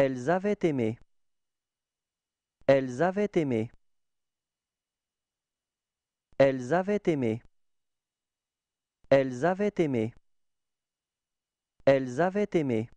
Elles avaient aimé. Elles avaient aimé. Elles avaient aimé. Elles avaient aimé. Elles avaient aimé.